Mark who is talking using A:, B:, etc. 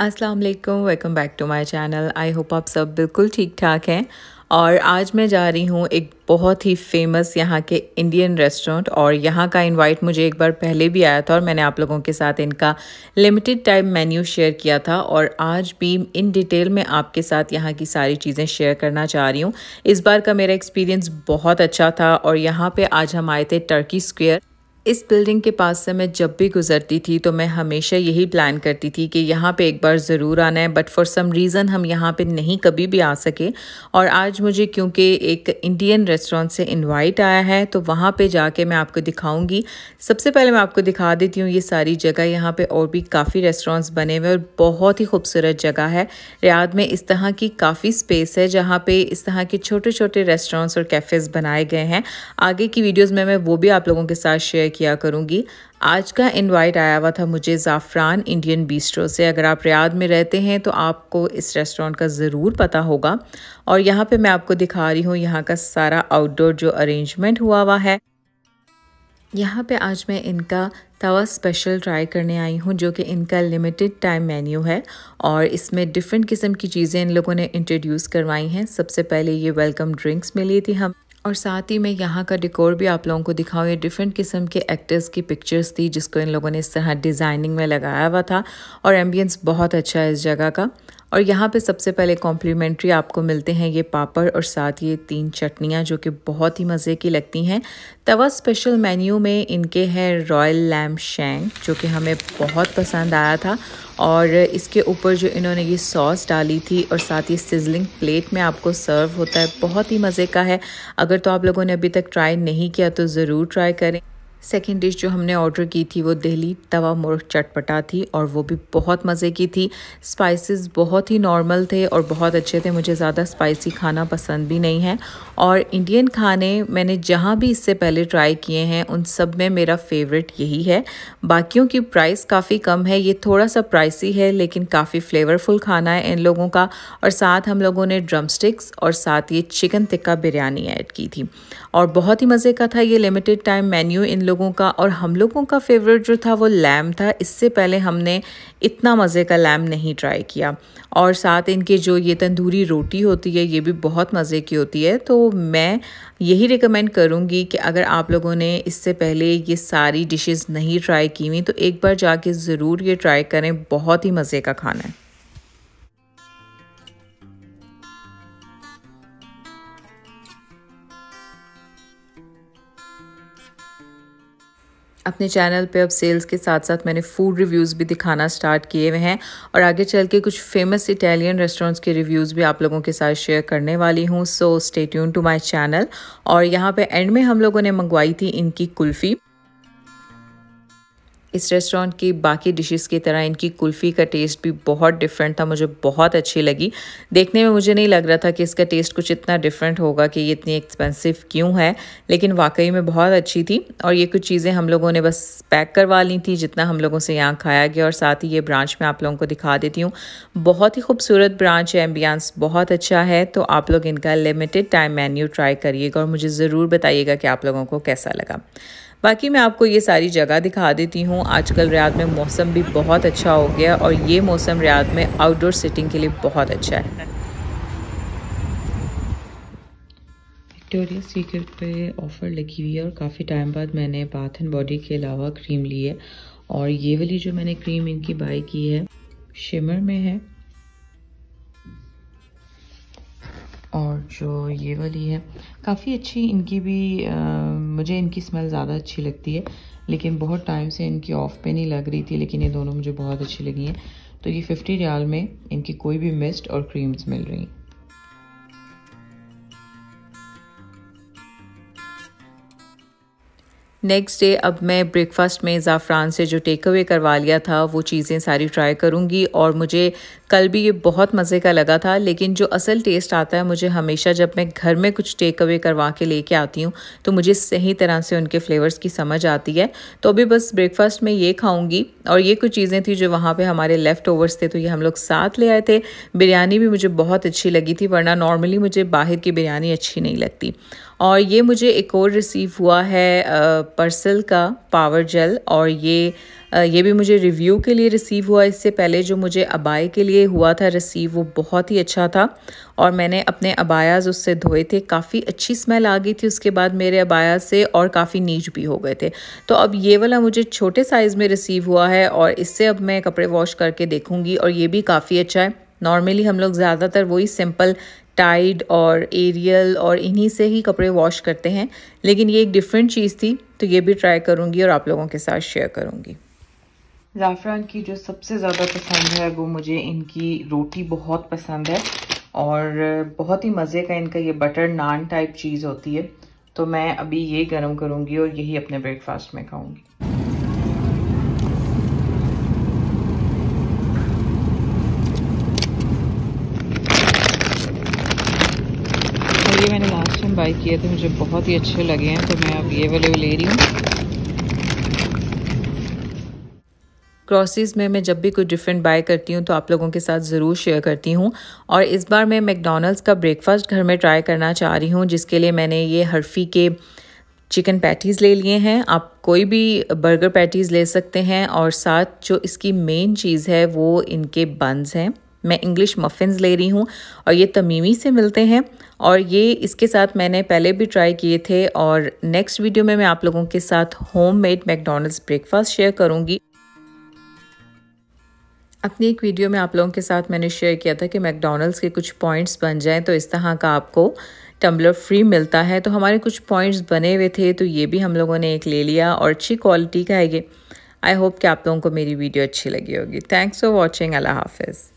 A: अस्सलाम वालेकुम welcome back to my channel I hope आप सब बिल्कुल ठीक ठाक हैं और आज मैं जा रही हूँ एक बहुत ही फेमस यहाँ के इंडियन रेस्टोरेंट और यहाँ का इनवाइट मुझे एक बार पहले भी आया था और मैंने आप लोगों के साथ इनका लिमिटेड टाइम मेन्यू शेयर किया था और आज भी इन डिटेल में आपके साथ यहाँ की सारी चीज़ें शेयर करना चाह रही हूँ इस बार का मेरा एक्सपीरियंस बहुत अच्छा था और यहाँ पर आज हम आए थे टर्की स्क्वेयर इस बिल्डिंग के पास से मैं जब भी गुजरती थी तो मैं हमेशा यही प्लान करती थी कि यहाँ पे एक बार ज़रूर आना है बट फॉर सम रीज़न हम यहाँ पे नहीं कभी भी आ सके और आज मुझे क्योंकि एक इंडियन रेस्टोरेंट से इनवाइट आया है तो वहाँ पे जाके मैं आपको दिखाऊंगी सबसे पहले मैं आपको दिखा देती हूँ ये सारी जगह यहाँ पर और भी काफ़ी रेस्टोरेंट्स बने हुए और बहुत ही खूबसूरत जगह है रियाद में इस तरह की काफ़ी स्पेस है जहाँ पर इस तरह के छोटे छोटे रेस्टोरेंट्स और कैफ़ेज़ बनाए गए हैं आगे की वीडियोज़ में मैं वो भी आप लोगों के साथ शेयर किया करूँगी आज का इनवाइट आया हुआ था मुझे ज़ाफ़रान इंडियन बीस्ट्रो से अगर आप रियाद में रहते हैं तो आपको इस रेस्टोरेंट का ज़रूर पता होगा और यहाँ पे मैं आपको दिखा रही हूँ यहाँ का सारा आउटडोर जो अरेंजमेंट हुआ हुआ है यहाँ पे आज मैं इनका तवा स्पेशल ट्राई करने आई हूँ जो कि इनका लिमिटेड टाइम मेन्यू है और इसमें डिफरेंट किस्म की चीज़ें इन लोगों ने इंट्रोड्यूस करवाई हैं सबसे पहले ये वेलकम ड्रिंक्स मिली थी हम और साथ ही मैं यहाँ का डिकोर भी आप लोगों को दिखाऊँ ये डिफरेंट किस्म के एक्टर्स की पिक्चर्स थी जिसको इन लोगों ने इस तरह डिज़ाइनिंग में लगाया हुआ था और एम्बियंस बहुत अच्छा है इस जगह का और यहाँ पे सबसे पहले कॉम्प्लीमेंट्री आपको मिलते हैं ये पापड़ और साथ ये तीन चटनियाँ जो कि बहुत ही मज़े की लगती हैं तवा स्पेशल मेन्यू में इनके हैं रॉयल लैम शेंग जो कि हमें बहुत पसंद आया था और इसके ऊपर जो इन्होंने ये सॉस डाली थी और साथ ही सिजलिंग प्लेट में आपको सर्व होता है बहुत ही मज़े का है अगर तो आप लोगों ने अभी तक ट्राई नहीं किया तो ज़रूर ट्राई करें सेकेंड डिश जो हमने ऑर्डर की थी वो दिल्ली तवा मुर्ग चटपटा थी और वो भी बहुत मज़े की थी स्पाइसेस बहुत ही नॉर्मल थे और बहुत अच्छे थे मुझे ज़्यादा स्पाइसी खाना पसंद भी नहीं है और इंडियन खाने मैंने जहाँ भी इससे पहले ट्राई किए हैं उन सब में मेरा फेवरेट यही है बाकियों की प्राइस काफ़ी कम है ये थोड़ा सा प्राइसी है लेकिन काफ़ी फ्लेवरफुल खाना है इन लोगों का और साथ हम लोगों ने ड्रम स्टिक्स और साथ ये चिकन टिक्का बिरयानी ऐड की थी और बहुत ही मज़े का था ये लिमिटेड टाइम मेन्यू इन लोग लोगों का और हम लोगों का फेवरेट जो था वो लैम था इससे पहले हमने इतना मज़े का लैम नहीं ट्राई किया और साथ इनके जो ये तंदूरी रोटी होती है ये भी बहुत मज़े की होती है तो मैं यही रिकमेंड करूँगी कि अगर आप लोगों ने इससे पहले ये सारी डिशेस नहीं ट्राई की हुई तो एक बार जाके ज़रूर ये ट्राई करें बहुत ही मज़े का खाना है अपने चैनल पे अब सेल्स के साथ साथ मैंने फूड रिव्यूज़ भी दिखाना स्टार्ट किए हुए हैं और आगे चल के कुछ फेमस इटालियन रेस्टोरेंट्स के रिव्यूज़ भी आप लोगों के साथ शेयर करने वाली हूँ so stay to my channel और यहाँ पे एंड में हम लोगों ने मंगवाई थी इनकी कुल्फ़ी इस रेस्टोरेंट की बाकी डिशेस की तरह इनकी कुल्फ़ी का टेस्ट भी बहुत डिफरेंट था मुझे बहुत अच्छी लगी देखने में मुझे नहीं लग रहा था कि इसका टेस्ट कुछ इतना डिफरेंट होगा कि ये इतनी एक्सपेंसिव क्यों है लेकिन वाकई में बहुत अच्छी थी और ये कुछ चीज़ें हम लोगों ने बस पैक करवा ली थी जितना हम लोगों से यहाँ खाया गया और साथ ही ये ब्रांच मैं आप लोगों को दिखा देती हूँ बहुत ही खूबसूरत ब्रांच है एम्बियांस बहुत अच्छा है तो आप लोग इनका लिमिटेड टाइम मेन्यू ट्राई करिएगा और मुझे ज़रूर बताइएगा कि आप लोगों को कैसा लगा बाकी मैं आपको ये सारी जगह दिखा देती हूँ आजकल रियाद में मौसम भी बहुत अच्छा हो गया और ये मौसम रियाद में आउटडोर सिटिंग के लिए बहुत
B: अच्छा है विक्टोरिया सीक्रेट पे ऑफ़र लगी हुई है और काफ़ी टाइम बाद मैंने बाथ एंड बॉडी के अलावा क्रीम ली है और ये वाली जो मैंने क्रीम इनकी बाई की है शिमर में है और जो ये वाली है काफ़ी अच्छी इनकी भी आ, मुझे इनकी स्मेल ज़्यादा अच्छी लगती है लेकिन बहुत टाइम से इनकी ऑफ पे नहीं लग रही थी लेकिन ये दोनों मुझे बहुत अच्छी लगी हैं तो ये फिफ्टी रियाल में इनकी कोई भी मिस्ट और क्रीम्स मिल रही हैं
A: नेक्स्ट डे अब मैं ब्रेकफास्ट में ज़ाफ़रान से जो टेक अवे करवा लिया था वो चीज़ें सारी ट्राई करूँगी और मुझे कल भी ये बहुत मज़े का लगा था लेकिन जो असल टेस्ट आता है मुझे हमेशा जब मैं घर में कुछ टेक अवे करवा के लेके आती हूँ तो मुझे सही तरह से उनके फ्लेवर्स की समझ आती है तो अभी बस ब्रेकफास्ट में ये खाऊँगी और ये कुछ चीज़ें थी जो वहाँ पर हमारे लेफ़्ट ओवर्स थे तो ये हम लोग साथ ले आए थे बिरयानी भी मुझे बहुत अच्छी लगी थी वरना नॉर्मली मुझे बाहर की बिरयानी अच्छी नहीं लगती और ये मुझे एक और रिसीव हुआ है पर्सल का पावर जेल और ये ये भी मुझे रिव्यू के लिए रिसीव हुआ इससे पहले जो मुझे अबाई के लिए लिए हुआ था रिसीव वो बहुत ही अच्छा था और मैंने अपने अबायाज उससे धोए थे काफ़ी अच्छी स्मेल आ गई थी उसके बाद मेरे अबायाज से और काफ़ी नीच भी हो गए थे तो अब ये वाला मुझे छोटे साइज़ में रिसीव हुआ है और इससे अब मैं कपड़े वॉश करके देखूँगी और ये भी काफ़ी अच्छा है नॉर्मली हम लोग ज़्यादातर वही सिंपल टाइड और एरियल और इन्हीं से ही कपड़े वॉश करते हैं लेकिन ये एक डिफरेंट चीज़ थी तो ये भी ट्राई करूँगी और आप लोगों के साथ शेयर करूँगी
B: ज़ाफ़रान की जो सबसे ज़्यादा पसंद है वो मुझे इनकी रोटी बहुत पसंद है और बहुत ही मज़े का इनका ये बटर नान टाइप चीज़ होती है तो मैं अभी ये गर्म करूँगी और यही अपने ब्रेकफास्ट में खाऊँगी तो ये मैंने लास्ट टाइम बाई किए थे मुझे बहुत ही अच्छे लगे हैं तो मैं अब ये वाले ले रही हूँ
A: प्रोसेस में मैं जब भी कुछ डिफरेंट बाय करती हूँ तो आप लोगों के साथ ज़रूर शेयर करती हूँ और इस बार मैं मैकडोनल्ड्स का ब्रेकफास्ट घर में ट्राई करना चाह रही हूँ जिसके लिए मैंने ये हरफी के चिकन पैटीज़ ले लिए हैं आप कोई भी बर्गर पैटीज़ ले सकते हैं और साथ जो इसकी मेन चीज़ है वो इनके बंस हैं मैं इंग्लिश मफिनस ले रही हूँ और ये तमीमी से मिलते हैं और ये इसके साथ मैंने पहले भी ट्राई किए थे और नेक्स्ट वीडियो में मैं आप लोगों के साथ homemade McDonald's breakfast share करूँगी अपनी एक वीडियो में आप लोगों के साथ मैंने शेयर किया था कि मैकडोनल्ड्स के कुछ पॉइंट्स बन जाएं तो इस तरह का आपको टम्बलर फ्री मिलता है तो हमारे कुछ पॉइंट्स बने हुए थे तो ये भी हम लोगों ने एक ले लिया और अच्छी क्वालिटी का है ये आई होप कि आप लोगों को मेरी वीडियो अच्छी लगी होगी थैंक्स फॉर वॉचिंग अल्लाह हाफिज़